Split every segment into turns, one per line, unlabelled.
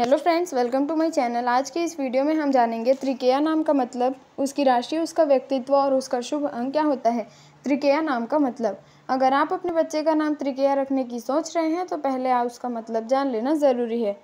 hello friends welcome to my channel आज के इस वीडियो में हम जानेंगे त्रिकेया नाम का मतलब उसकी राशि उसका व्यक्तित्व और उसका शुभ अंग क्या होता है त्रिकेया नाम का मतलब अगर आप अपने बच्चे का नाम त्रिकेया रखने की सोच रहे हैं तो पहले आप उसका मतलब जान लेना ज़रूरी है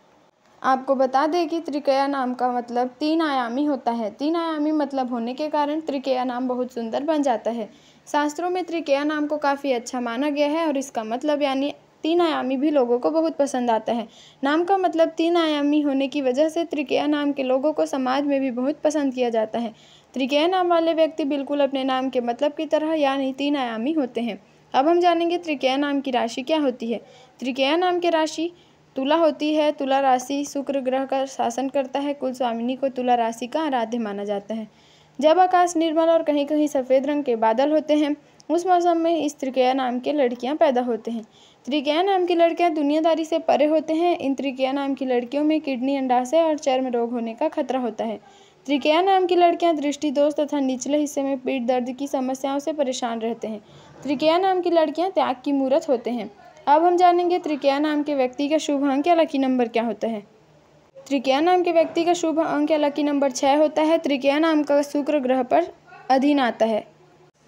आपको बता दें कि त्रिकेया नाम का मतलब तीन आयामी होता है तीन आयामी मतलब होने के कारण त्रिकेया नाम बहुत सुंदर बन जाता है शास्त्रों में त्रिकेया नाम को काफ़ी अच्छा माना गया है और इसका मतलब यानी तीन आयामी भी लोगों को बहुत पसंद आता है नाम का मतलब तीन आयामी होने की वजह से त्रिकेया नाम के लोगों को समाज में भी बहुत पसंद किया जाता है त्रिकेया नाम वाले व्यक्ति बिल्कुल अपने नाम के मतलब की तरह यानी तीन आयामी होते हैं अब हम जानेंगे त्रिकेया नाम की राशि क्या होती है त्रिकेया नाम की राशि तुला होती है तुला राशि शुक्र ग्रह का शासन करता है कुल स्वामिनी को तुला राशि का आराध्य माना जाता है जब आकाश निर्मल और कहीं कहीं सफ़ेद रंग के बादल होते हैं उस मौसम में इस त्रिकेया नाम के लड़कियां पैदा होते हैं त्रिकया नाम की लड़कियां दुनियादारी से परे होते हैं इन त्रिकया नाम की लड़कियों में किडनी अंडाशय और चर्म रोग होने का खतरा होता है त्रिकया नाम की लड़कियां दृष्टि दोष तथा निचले हिस्से में पीठ दर्द की समस्याओं से परेशान रहते हैं त्रिकया नाम की लड़कियां त्याग की मूर्त होते हैं अब हम जानेंगे त्रिकया नाम के व्यक्ति का शुभ अंक या लकी नंबर क्या होता है त्रिकया नाम के व्यक्ति का शुभ अंक या लकी नंबर छः होता है त्रिकया नाम का शुक्र ग्रह पर अधीन आता है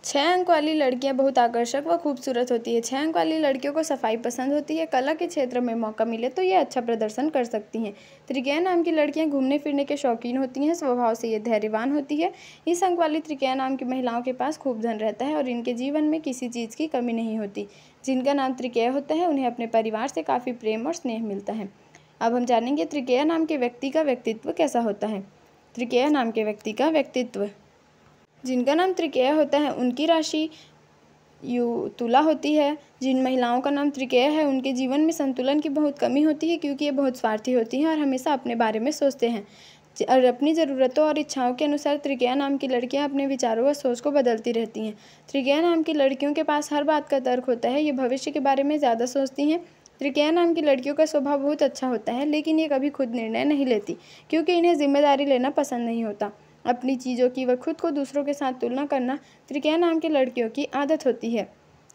छः अंक वाली लड़कियां बहुत आकर्षक व खूबसूरत होती है छः अंक वाली लड़कियों को सफाई पसंद होती है कला के क्षेत्र में मौका मिले तो ये अच्छा प्रदर्शन कर सकती हैं त्रिकया नाम की लड़कियां घूमने फिरने के शौकीन होती हैं स्वभाव से ये धैर्यवान होती है इस अंक वाली त्रिकैया नाम की महिलाओं के पास खूब धन रहता है और इनके जीवन में किसी चीज़ की कमी नहीं होती जिनका नाम त्रिकैया होता है उन्हें अपने परिवार से काफ़ी प्रेम और स्नेह मिलता है अब हम जानेंगे त्रिकैया नाम के व्यक्ति का व्यक्तित्व कैसा होता है त्रिकैया नाम के व्यक्ति का व्यक्तित्व जिनका नाम त्रिकेय होता है उनकी राशि यू तुला होती है जिन महिलाओं का नाम त्रिकेय है उनके जीवन में संतुलन की बहुत कमी होती है क्योंकि ये बहुत स्वार्थी होती हैं और हमेशा अपने बारे में सोचते हैं और अपनी ज़रूरतों और इच्छाओं के अनुसार त्रिकेया नाम की लड़कियां अपने विचारों व सोच को बदलती रहती हैं त्रिकया नाम की लड़कियों के पास हर बात का तर्क होता है ये भविष्य के बारे में ज़्यादा सोचती हैं त्रिकया नाम की लड़कियों का स्वभाव बहुत अच्छा होता है लेकिन ये कभी खुद निर्णय नहीं लेती क्योंकि इन्हें जिम्मेदारी लेना पसंद नहीं होता अपनी चीज़ों की व खुद को दूसरों के साथ तुलना करना त्रिकया नाम के लड़कियों की आदत होती है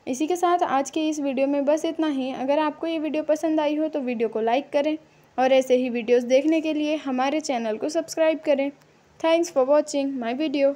इसी के साथ आज के इस वीडियो में बस इतना ही अगर आपको ये वीडियो पसंद आई हो तो वीडियो को लाइक करें और ऐसे ही वीडियोस देखने के लिए हमारे चैनल को सब्सक्राइब करें thanks for watching my video